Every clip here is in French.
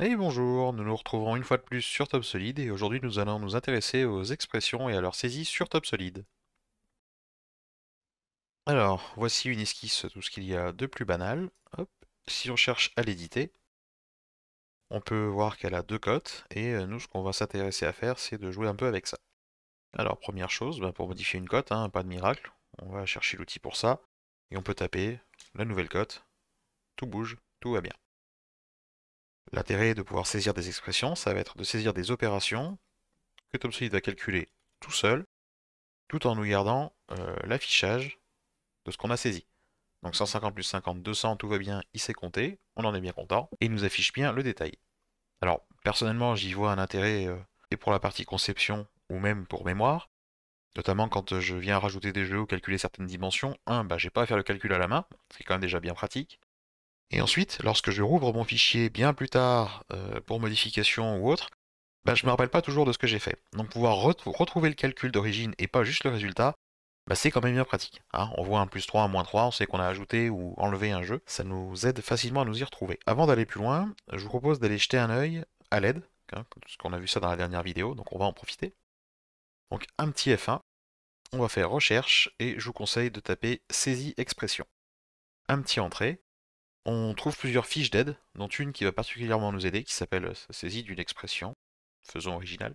Et bonjour, nous nous retrouvons une fois de plus sur TopSolid et aujourd'hui nous allons nous intéresser aux expressions et à leur saisie sur TopSolid. Alors, voici une esquisse de tout ce qu'il y a de plus banal. Si on cherche à l'éditer, on peut voir qu'elle a deux cotes et euh, nous ce qu'on va s'intéresser à faire c'est de jouer un peu avec ça. Alors première chose, ben, pour modifier une cote, hein, pas de miracle, on va chercher l'outil pour ça et on peut taper la nouvelle cote, tout bouge, tout va bien. L'intérêt de pouvoir saisir des expressions, ça va être de saisir des opérations que TopSuite va calculer tout seul, tout en nous gardant euh, l'affichage de ce qu'on a saisi. Donc 150 plus 50, 200, tout va bien, il s'est compté, on en est bien content, et il nous affiche bien le détail. Alors, personnellement, j'y vois un intérêt, euh, et pour la partie conception, ou même pour mémoire, notamment quand euh, je viens rajouter des jeux ou calculer certaines dimensions, un, bah, j'ai pas à faire le calcul à la main, ce qui est quand même déjà bien pratique, et ensuite, lorsque je rouvre mon fichier bien plus tard euh, pour modification ou autre, bah, je ne me rappelle pas toujours de ce que j'ai fait. Donc pouvoir retrouver le calcul d'origine et pas juste le résultat, bah, c'est quand même bien pratique. Hein. On voit un plus 3, un moins 3, on sait qu'on a ajouté ou enlevé un jeu. Ça nous aide facilement à nous y retrouver. Avant d'aller plus loin, je vous propose d'aller jeter un œil à l'aide, parce hein, qu'on a vu ça dans la dernière vidéo, donc on va en profiter. Donc un petit F1, on va faire recherche et je vous conseille de taper saisie expression. Un petit entrée, on trouve plusieurs fiches d'aide, dont une qui va particulièrement nous aider, qui s'appelle euh, saisie d'une expression, faisons original.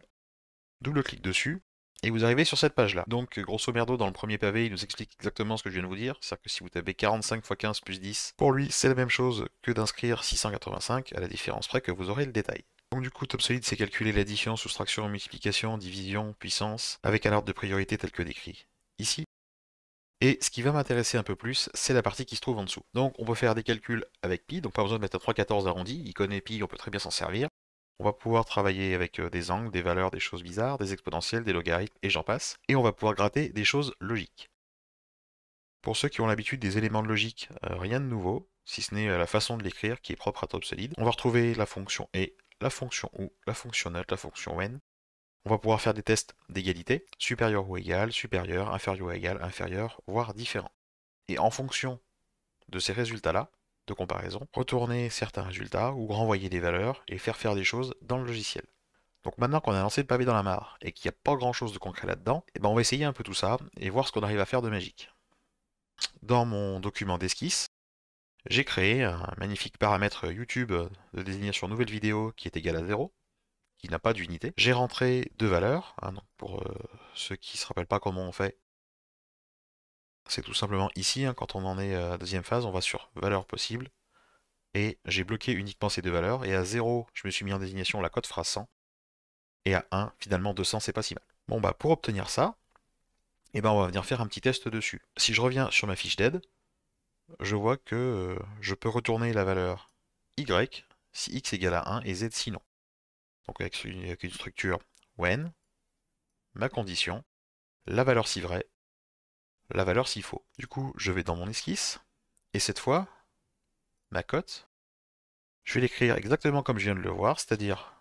Double clic dessus, et vous arrivez sur cette page-là. Donc, grosso merdo, dans le premier pavé, il nous explique exactement ce que je viens de vous dire. C'est-à-dire que si vous tapez 45 x 15 plus 10, pour lui, c'est la même chose que d'inscrire 685, à la différence près que vous aurez le détail. Donc du coup, TopSolid, c'est calculer l'addition, soustraction, multiplication, division, puissance, avec un ordre de priorité tel que décrit ici. Et ce qui va m'intéresser un peu plus, c'est la partie qui se trouve en dessous. Donc on peut faire des calculs avec pi, donc pas besoin de mettre 3,14 arrondi, il connaît pi, on peut très bien s'en servir. On va pouvoir travailler avec euh, des angles, des valeurs, des choses bizarres, des exponentielles, des logarithmes, et j'en passe. Et on va pouvoir gratter des choses logiques. Pour ceux qui ont l'habitude des éléments de logique, euh, rien de nouveau, si ce n'est euh, la façon de l'écrire qui est propre à TopSolid. On va retrouver la fonction et, la fonction ou, la fonction not, la fonction n. On va pouvoir faire des tests d'égalité, supérieur ou égal, supérieur, inférieur ou égal, inférieur, voire différent. Et en fonction de ces résultats-là, de comparaison, retourner certains résultats ou renvoyer des valeurs et faire faire des choses dans le logiciel. Donc maintenant qu'on a lancé le pavé dans la mare et qu'il n'y a pas grand chose de concret là-dedans, eh ben, on va essayer un peu tout ça et voir ce qu'on arrive à faire de magique. Dans mon document d'esquisse, j'ai créé un magnifique paramètre YouTube de désignation nouvelle vidéo qui est égal à 0 qui n'a pas d'unité. J'ai rentré deux valeurs. Hein, pour euh, ceux qui ne se rappellent pas comment on fait, c'est tout simplement ici, hein, quand on en est à la deuxième phase, on va sur valeur possible. Et j'ai bloqué uniquement ces deux valeurs. Et à 0, je me suis mis en désignation la code phrase 100. Et à 1, finalement 200, c'est pas si mal. Bon bah pour obtenir ça, eh ben on va venir faire un petit test dessus. Si je reviens sur ma fiche d'aide, je vois que euh, je peux retourner la valeur y si x égale à 1 et z sinon donc avec une, structure when, ma condition, la valeur si vrai, la valeur si faux. Du coup, je vais dans mon esquisse, et cette fois, ma cote, je vais l'écrire exactement comme je viens de le voir, c'est-à-dire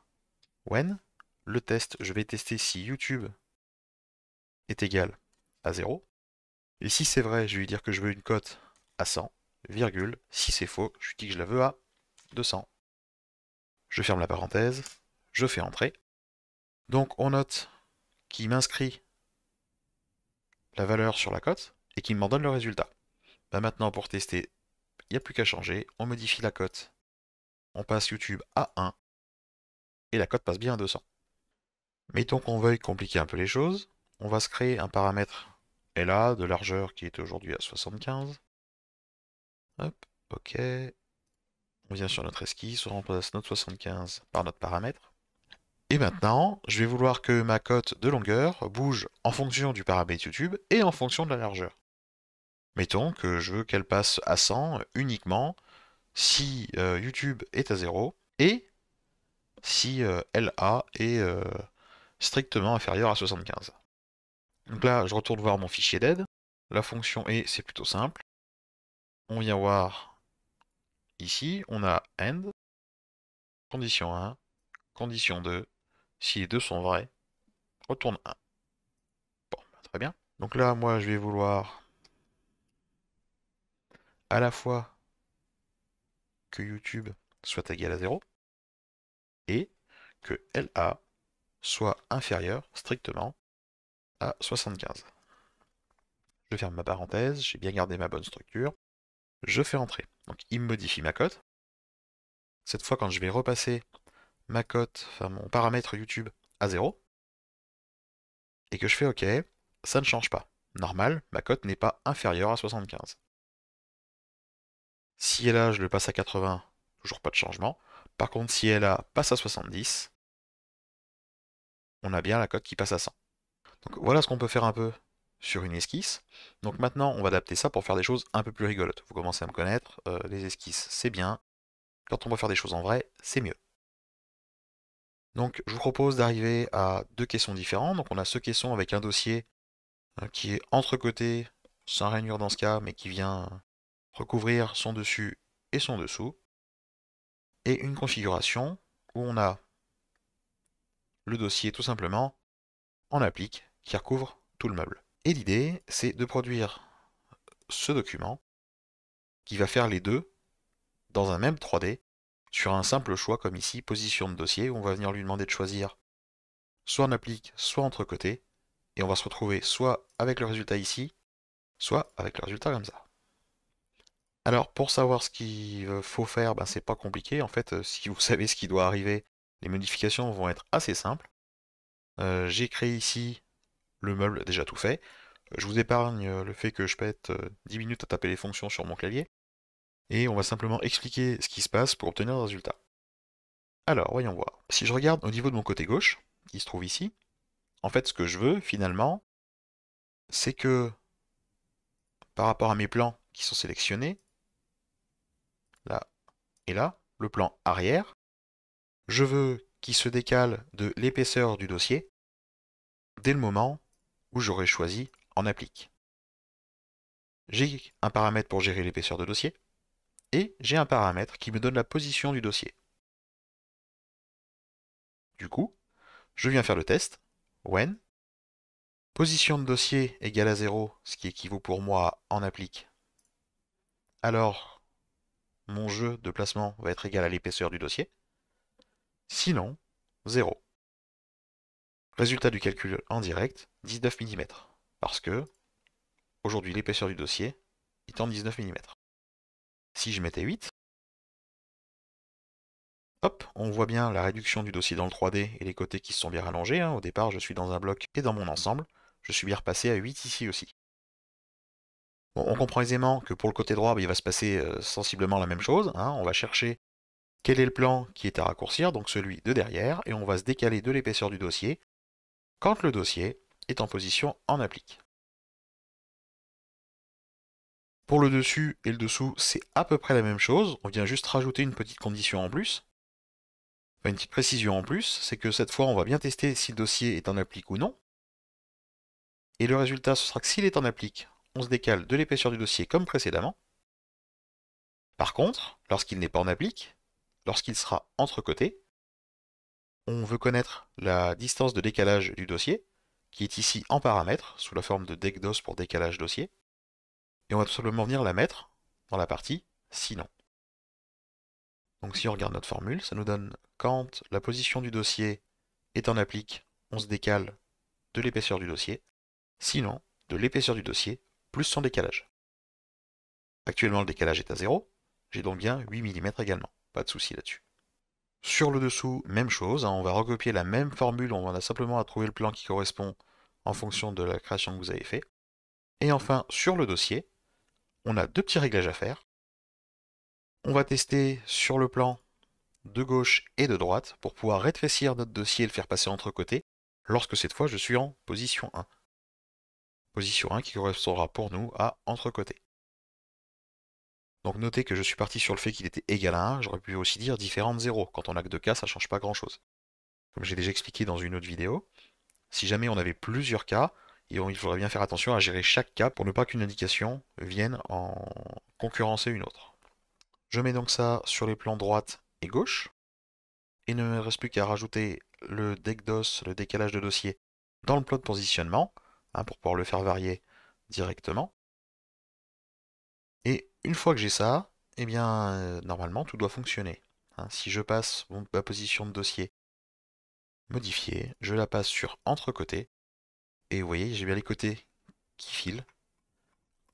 when, le test, je vais tester si YouTube est égal à 0, et si c'est vrai, je vais lui dire que je veux une cote à 100, virgule, si c'est faux, je lui dis que je la veux à 200. Je ferme la parenthèse, je fais entrer. Donc on note qu'il m'inscrit la valeur sur la cote et qu'il m'en donne le résultat. Bah, maintenant pour tester, il n'y a plus qu'à changer, on modifie la cote, on passe YouTube à 1 et la cote passe bien à 200. Mettons qu'on veuille compliquer un peu les choses, on va se créer un paramètre LA de largeur qui est aujourd'hui à 75. Hop, ok. On vient sur notre esquisse, on remplace notre 75 par notre paramètre. Et maintenant, je vais vouloir que ma cote de longueur bouge en fonction du paramètre YouTube et en fonction de la largeur. Mettons que je veux qu'elle passe à 100 uniquement si euh, YouTube est à 0 et si euh, LA est euh, strictement inférieur à 75. Donc là, je retourne voir mon fichier d'aide. La fonction est, c'est plutôt simple. On vient voir ici, on a end, condition 1, condition 2, si les deux sont vrais, retourne 1. Bon, bah, très bien. Donc là, moi, je vais vouloir à la fois que YouTube soit égal à 0 et que LA soit inférieur strictement à 75. Je ferme ma parenthèse, j'ai bien gardé ma bonne structure. Je fais entrer. Donc il modifie ma cote. Cette fois, quand je vais repasser ma cote, enfin mon paramètre YouTube à 0, et que je fais OK, ça ne change pas. Normal, ma cote n'est pas inférieure à 75. Si elle a, je le passe à 80, toujours pas de changement. Par contre, si elle a passe à 70, on a bien la cote qui passe à 100. Donc voilà ce qu'on peut faire un peu sur une esquisse. Donc maintenant, on va adapter ça pour faire des choses un peu plus rigolotes. Vous commencez à me connaître, euh, les esquisses, c'est bien. Quand on va faire des choses en vrai, c'est mieux. Donc je vous propose d'arriver à deux caissons différents. Donc on a ce caisson avec un dossier euh, qui est entrecoté, sans rainure dans ce cas, mais qui vient recouvrir son dessus et son dessous. Et une configuration où on a le dossier tout simplement en applique qui recouvre tout le meuble. Et l'idée, c'est de produire ce document qui va faire les deux dans un même 3D sur un simple choix comme ici, position de dossier, on va venir lui demander de choisir soit on applique, soit entre côtés, et on va se retrouver soit avec le résultat ici, soit avec le résultat comme ça. Alors pour savoir ce qu'il faut faire, ben, c'est pas compliqué. En fait, euh, si vous savez ce qui doit arriver, les modifications vont être assez simples. Euh, j'ai créé ici le meuble déjà tout fait. Euh, je vous épargne le fait que je pète 10 minutes à taper les fonctions sur mon clavier et on va simplement expliquer ce qui se passe pour obtenir le résultat. Alors, voyons voir. Si je regarde au niveau de mon côté gauche, qui se trouve ici, en fait ce que je veux finalement, c'est que par rapport à mes plans qui sont sélectionnés, là et là, le plan arrière, je veux qu'il se décale de l'épaisseur du dossier dès le moment où j'aurai choisi en applique. J'ai un paramètre pour gérer l'épaisseur de dossier, et j'ai un paramètre qui me donne la position du dossier. Du coup, je viens faire le test, when, position de dossier égale à 0, ce qui équivaut pour moi en applique. Alors, mon jeu de placement va être égal à l'épaisseur du dossier. Sinon, 0. Résultat du calcul en direct, 19 mm. Parce que, aujourd'hui, l'épaisseur du dossier est en 19 mm. Si je mettais 8, on voit bien la réduction du dossier dans le 3D et les côtés qui se sont bien rallongés. Hein. Au départ, je suis dans un bloc et dans mon ensemble. Je suis bien repassé à 8 ici aussi. on comprend aisément que pour le côté droit, bah, il va se passer euh, sensiblement la même chose. Hein. On va chercher quel est le plan qui est à raccourcir, donc celui de derrière, et on va se décaler de l'épaisseur du dossier quand le dossier est en position en applique. Pour le dessus et le dessous, c'est à peu près la même chose. On vient juste rajouter une petite condition en plus. une petite précision en plus, c'est que cette fois, on va bien tester si le dossier est en applique ou non. Et le résultat, ce sera que s'il est en applique, on se décale de l'épaisseur du dossier comme précédemment. Par contre, lorsqu'il n'est pas en applique, lorsqu'il sera entre côtés, on veut connaître la distance de décalage du dossier, qui est ici en paramètre, sous la forme de DECDOS pour décalage dossier et on va tout simplement venir la mettre dans la partie sinon. Donc si on regarde notre formule, ça nous donne quand la position du dossier est en applique, on se décale de l'épaisseur du dossier, sinon de l'épaisseur du dossier plus son décalage. Actuellement le décalage est à 0, j'ai donc bien 8 mm également, pas de souci là-dessus. Sur le dessous, même chose, hein, on va recopier la même formule, on a simplement à trouver le plan qui correspond en fonction de la création que vous avez fait. Et enfin, sur le dossier, on a deux petits réglages à faire. On va tester sur le plan de gauche et de droite pour pouvoir rétrécir notre dossier et le faire passer entre côtés lorsque cette fois je suis en position 1. Position 1 qui correspondra pour nous à entre côtés. Donc notez que je suis parti sur le fait qu'il était égal à 1, j'aurais pu aussi dire différent de 0. Quand on a que deux cas, ça ne change pas grand chose. Comme j'ai déjà expliqué dans une autre vidéo, si jamais on avait plusieurs cas, il faudrait bien faire attention à gérer chaque cas pour ne pas qu'une indication vienne en concurrencer une autre. Je mets donc ça sur les plans droite et gauche. Il ne me reste plus qu'à rajouter le deck DOS, le décalage de dossier, dans le plot de positionnement, hein, pour pouvoir le faire varier directement. Et une fois que j'ai ça, eh bien, euh, normalement, tout doit fonctionner. Hein, si je passe ma position de dossier modifiée, je la passe sur entre et vous voyez, j'ai bien les côtés qui filent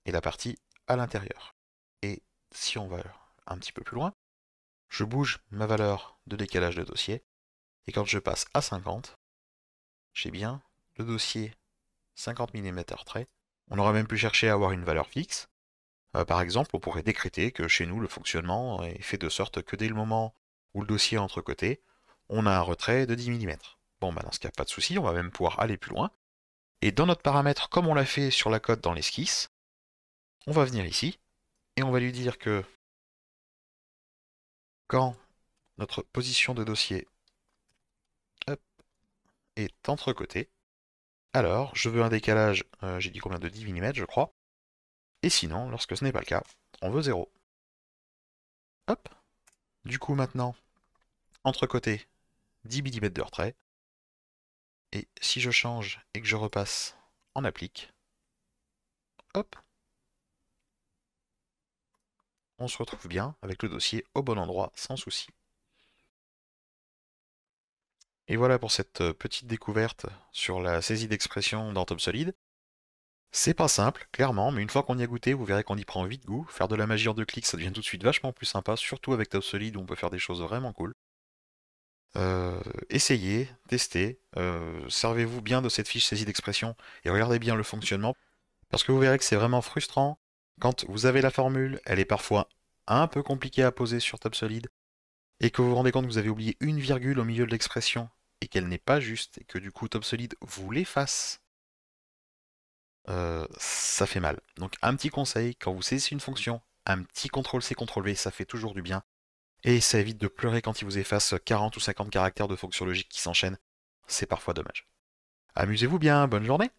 et la partie à l'intérieur. Et si on va un petit peu plus loin, je bouge ma valeur de décalage de dossier. Et quand je passe à 50, j'ai bien le dossier 50 mm retrait. On aurait même pu chercher à avoir une valeur fixe. Euh, par exemple, on pourrait décréter que chez nous, le fonctionnement est fait de sorte que dès le moment où le dossier est entre côté, on a un retrait de 10 mm. Bon, bah dans ce cas, pas de souci, on va même pouvoir aller plus loin. Et dans notre paramètre, comme on l'a fait sur la cote dans l'esquisse, on va venir ici et on va lui dire que quand notre position de dossier est entrecotée, alors je veux un décalage, euh, j'ai dit combien de 10 mm je crois, et sinon, lorsque ce n'est pas le cas, on veut 0. Hop Du coup maintenant, côté, 10 mm de retrait, et si je change et que je repasse en applique, hop, on se retrouve bien avec le dossier au bon endroit sans souci. Et voilà pour cette euh, petite découverte sur la saisie d'expression dans TopSolid. C'est pas simple, clairement, mais une fois qu'on y a goûté, vous verrez qu'on y prend vite goût. Faire de la magie en deux clics, ça devient tout de suite vachement plus sympa, surtout avec TopSolid où on peut faire des choses vraiment cool. Euh, essayez, testez, euh, servez-vous bien de cette fiche saisie d'expression et regardez bien le fonctionnement, parce que vous verrez que c'est vraiment frustrant quand vous avez la formule, elle est parfois un peu compliquée à poser sur TopSolid et que vous vous rendez compte que vous avez oublié une virgule au milieu de l'expression et qu'elle n'est pas juste, et que du coup TopSolid vous l'efface, euh, ça fait mal. Donc un petit conseil, quand vous saisissez une fonction, un petit CTRL-C, CTRL-V, ça fait toujours du bien. Et ça évite de pleurer quand il vous efface 40 ou 50 caractères de fonction logique qui s'enchaînent. C'est parfois dommage. Amusez-vous bien, bonne journée